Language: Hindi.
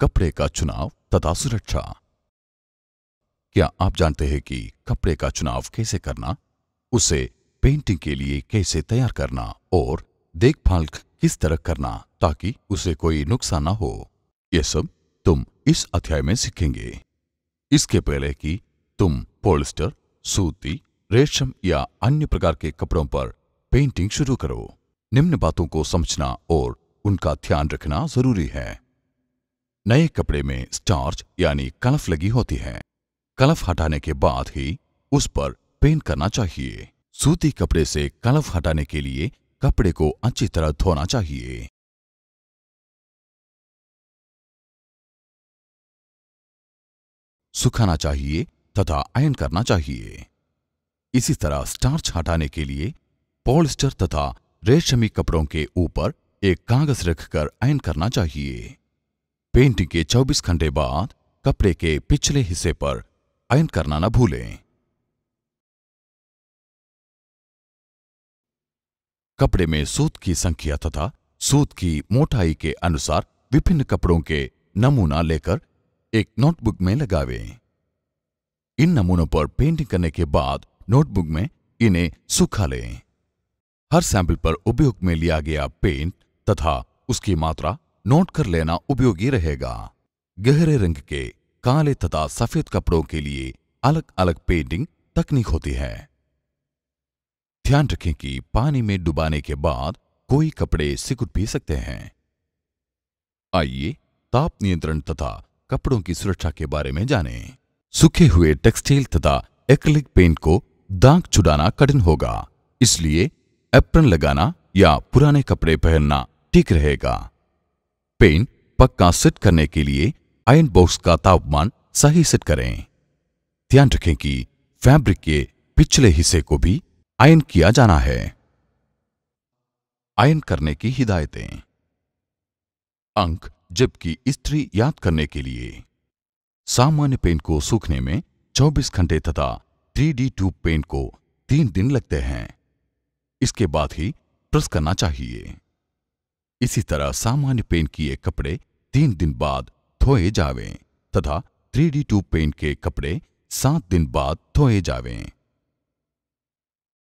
कपड़े का चुनाव तथा सुरक्षा क्या आप जानते हैं कि कपड़े का चुनाव कैसे करना उसे पेंटिंग के लिए कैसे तैयार करना और देखभाल किस तरह करना ताकि उसे कोई नुकसान ना हो ये सब तुम इस अध्याय में सीखेंगे इसके पहले कि तुम पोलिस्टर सूती रेशम या अन्य प्रकार के कपड़ों पर पेंटिंग शुरू करो निम्न बातों को समझना और उनका ध्यान रखना जरूरी है नए कपड़े में स्टार्च यानी कलफ लगी होती है कलफ हटाने के बाद ही उस पर पेंट करना चाहिए सूती कपड़े से कलफ हटाने के लिए कपड़े को अच्छी तरह धोना चाहिए सुखाना चाहिए तथा आयन करना चाहिए इसी तरह स्टार्च हटाने के लिए पॉलिस्टर तथा रेशमी कपड़ों के ऊपर एक कागज रखकर आयन करना चाहिए पेंटिंग के 24 घंटे बाद कपड़े के पिछले हिस्से पर आयन करना न भूलें कपड़े में सूत की संख्या तथा सूत की मोटाई के अनुसार विभिन्न कपड़ों के नमूना लेकर एक नोटबुक में लगावें। इन नमूनों पर पेंटिंग करने के बाद नोटबुक में इन्हें सूखा लें हर सैंपल पर उपयोग में लिया गया पेंट तथा उसकी मात्रा नोट कर लेना उपयोगी रहेगा गहरे रंग के काले तथा सफेद कपड़ों के लिए अलग अलग पेंटिंग तकनीक होती है ध्यान रखें कि पानी में डुबाने के बाद कोई कपड़े सिकुट भी सकते हैं आइए ताप नियंत्रण तथा कपड़ों की सुरक्षा के बारे में जानें। सूखे हुए टेक्सटाइल तथा एक्रिलिक पेंट को दाग छुड़ाना कठिन होगा इसलिए एप्रन लगाना या पुराने कपड़े पहनना ठीक रहेगा पेन पक्का सेट करने के लिए आयन बॉक्स का तापमान सही सेट करें ध्यान रखें कि फैब्रिक के पिछले हिस्से को भी आयन किया जाना है आयन करने की हिदायतें अंक जबकि स्त्री याद करने के लिए सामान्य पेंट को सूखने में 24 घंटे तथा 3D ट्यूब पेंट को तीन दिन लगते हैं इसके बाद ही प्रेस करना चाहिए इसी तरह सामान्य पेंट किए कपड़े तीन दिन बाद धोए जावें तथा थ्री डी टू पेंट के कपड़े सात दिन बाद धोए जावें